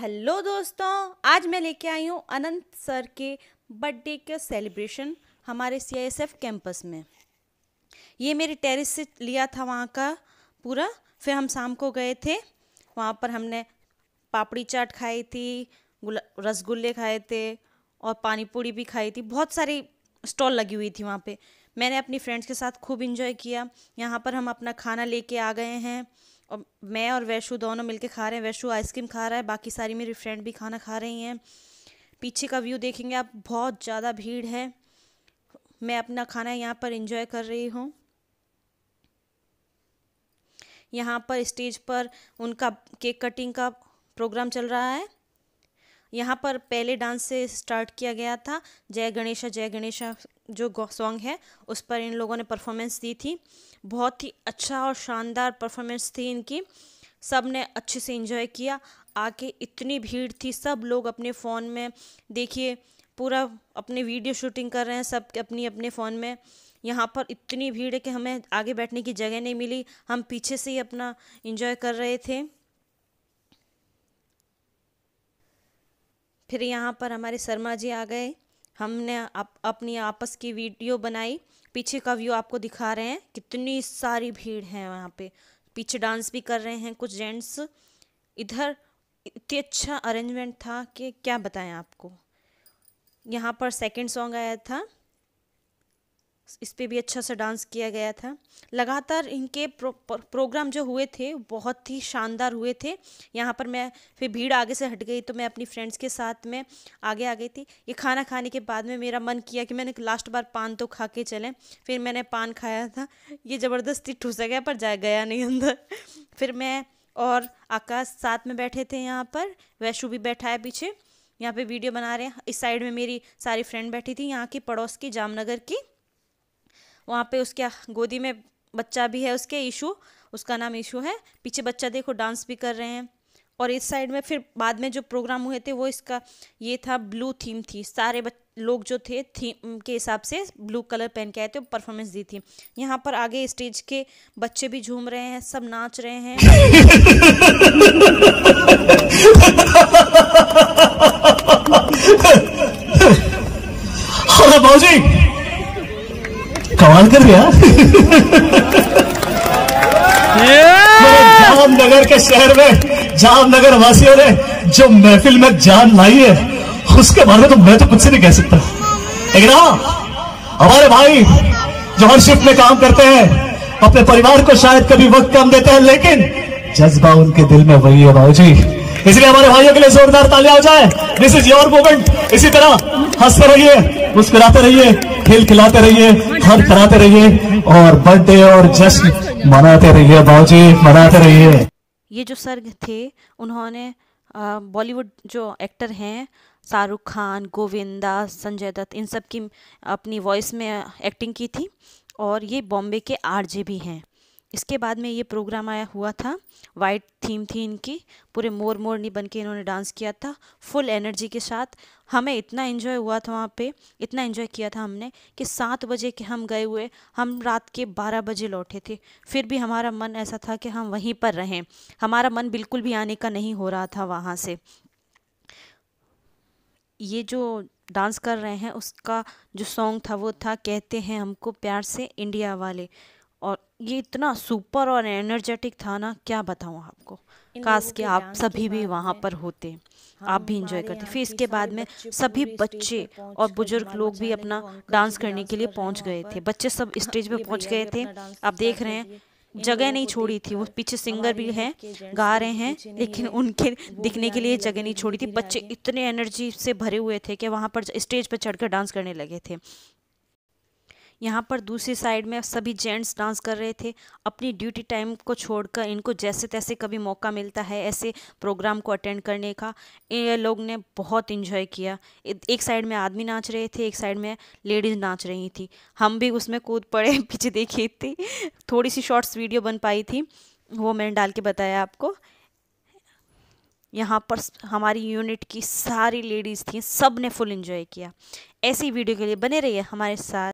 hello दोस्तों आज मैं लेके आई हूँ अनंत सर के बर्थडे का सेलिब्रेशन हमारे सीआईएसएफ कैंपस में ये मेरे टेरिस से लिया था वहाँ का पूरा फिर हम शाम को गए थे वहाँ पर हमने पापड़ी चाट खाई थी रसगुल्ले खाए थे और पानी पूड़ी भी खाई थी बहुत सारी स्टॉल लगी हुई थी वहाँ पे मैंने अपनी फ्रेंड्स के साथ खूब इंजॉय किया यहाँ पर हम अपना खाना लेके आ गए हैं और मैं और वैशु दोनों मिलके खा रहे हैं वैशु आइसक्रीम खा रहा है बाकी सारी मेरी फ्रेंड भी खाना खा रही हैं पीछे का व्यू देखेंगे आप बहुत ज़्यादा भीड़ है मैं अपना खाना यहाँ पर इंजॉय कर रही हूँ यहाँ पर स्टेज पर उनका केक कटिंग का प्रोग्राम चल रहा है यहाँ पर पहले डांस से स्टार्ट किया गया था जय गणेशा जय गणेशा जो सॉन्ग है उस पर इन लोगों ने परफॉर्मेंस दी थी बहुत ही अच्छा और शानदार परफॉर्मेंस थी इनकी सब ने अच्छे से इन्जॉय किया आके इतनी भीड़ थी सब लोग अपने फ़ोन में देखिए पूरा अपनी वीडियो शूटिंग कर रहे हैं सब अपनी अपने फ़ोन में यहाँ पर इतनी भीड़ है कि हमें आगे बैठने की जगह नहीं मिली हम पीछे से ही अपना इन्जॉय कर रहे थे फिर यहाँ पर हमारे शर्मा जी आ गए हमने अप, अपनी आपस की वीडियो बनाई पीछे का व्यू आपको दिखा रहे हैं कितनी सारी भीड़ है वहाँ पे पीछे डांस भी कर रहे हैं कुछ जेंट्स इधर इतनी अच्छा अरेंजमेंट था कि क्या बताएं आपको यहाँ पर सेकंड सॉन्ग आया था इस पर भी अच्छा सा डांस किया गया था लगातार इनके प्रो, प्रोग्राम जो हुए थे बहुत ही शानदार हुए थे यहाँ पर मैं फिर भीड़ आगे से हट गई तो मैं अपनी फ्रेंड्स के साथ में आगे आ गई थी ये खाना खाने के बाद में मेरा मन किया कि मैंने लास्ट बार पान तो खा के चलें फिर मैंने पान खाया था ये ज़बरदस्ती ठूसा गया पर जाया गया नहीं अंदर फिर मैं और आकाश साथ में बैठे थे यहाँ पर वैशु भी बैठा है पीछे यहाँ पे वीडियो बना रहे हैं इस साइड में मेरी सारी फ्रेंड बैठी थी यहाँ की पड़ोस की जामनगर की वहाँ पे उसके गोदी में बच्चा भी है उसके ईशू उसका नाम ईशू है पीछे बच्चा देखो डांस भी कर रहे हैं और इस साइड में फिर बाद में जो प्रोग्राम हुए थे वो इसका ये था ब्लू थीम थी सारे लोग जो थे थीम के हिसाब से ब्लू कलर पहन के आए थे परफॉर्मेंस दी थी यहाँ पर आगे स्टेज के बच्चे भी झूम रहे हैं सब नाच रहे हैं कमाल कर दिया जामनगर के शहर में जामनगर वासियों ने जो महफिल में जान लाई है उसके बारे में तो मैं तो कुछ नहीं कह सकता लेकिन हाँ हमारे भाई जो हर शिफ्ट में काम करते हैं अपने परिवार को शायद कभी वक्त कम देते हैं लेकिन जज्बा उनके दिल में वही है भाई जी इसलिए हमारे भाइयों के लिए जोरदार तालियां हो जाए दिस इज योर मोमेंट इसी तरह हंसते रहिए मुस्कुराते रहिए खेल खिलाते रहिए हर कराते रहिए और बर्थडे और जश्न मनाते रहिए बाबूजी मनाते रहिए ये जो सर्ग थे उन्होंने बॉलीवुड जो एक्टर हैं शाहरुख खान गोविंदा संजय दत्त इन सब की अपनी वॉइस में एक्टिंग की थी और ये बॉम्बे के आरजे भी हैं इसके बाद में ये प्रोग्राम आया हुआ था वाइट थीम थी इनकी पूरे मोर मोरनी बन के इन्होंने डांस किया था फुल एनर्जी के साथ हमें इतना एंजॉय हुआ था वहाँ पे इतना इन्जॉय किया था हमने कि सात बजे के हम गए हुए हम रात के बारह बजे लौटे थे फिर भी हमारा मन ऐसा था कि हम वहीं पर रहें हमारा मन बिल्कुल भी आने का नहीं हो रहा था वहाँ से ये जो डांस कर रहे हैं उसका जो सॉन्ग था वो था कहते हैं हमको प्यार से इंडिया वाले ये इतना सुपर और एनर्जेटिक था ना क्या बताऊँ आपको काश के आप सभी भी वहाँ पर होते हाँ, आप भी इंजॉय करते फिर इसके बाद में सभी बच्चे और बुजुर्ग लोग भी अपना डांस करने के लिए पहुँच गए थे बच्चे सब स्टेज हाँ, पे पहुँच गए थे आप देख रहे हैं जगह नहीं छोड़ी थी वो पीछे सिंगर भी हैं गा रहे हैं लेकिन उनके दिखने के लिए जगह नहीं छोड़ी थी बच्चे इतने एनर्जी से भरे हुए थे कि वहाँ पर स्टेज पर चढ़कर डांस करने लगे थे यहाँ पर दूसरी साइड में सभी जेंट्स डांस कर रहे थे अपनी ड्यूटी टाइम को छोड़कर इनको जैसे तैसे कभी मौका मिलता है ऐसे प्रोग्राम को अटेंड करने का ये लोग ने बहुत इन्जॉय किया एक साइड में आदमी नाच रहे थे एक साइड में लेडीज़ नाच रही थी हम भी उसमें कूद पड़े पीछे देखी थी थोड़ी सी शॉर्ट्स वीडियो बन पाई थी वो मैंने डाल के बताया आपको यहाँ पर हमारी यूनिट की सारी लेडीज़ थी सब ने फुल इन्जॉय किया ऐसी वीडियो के लिए बने रहिए हमारे साथ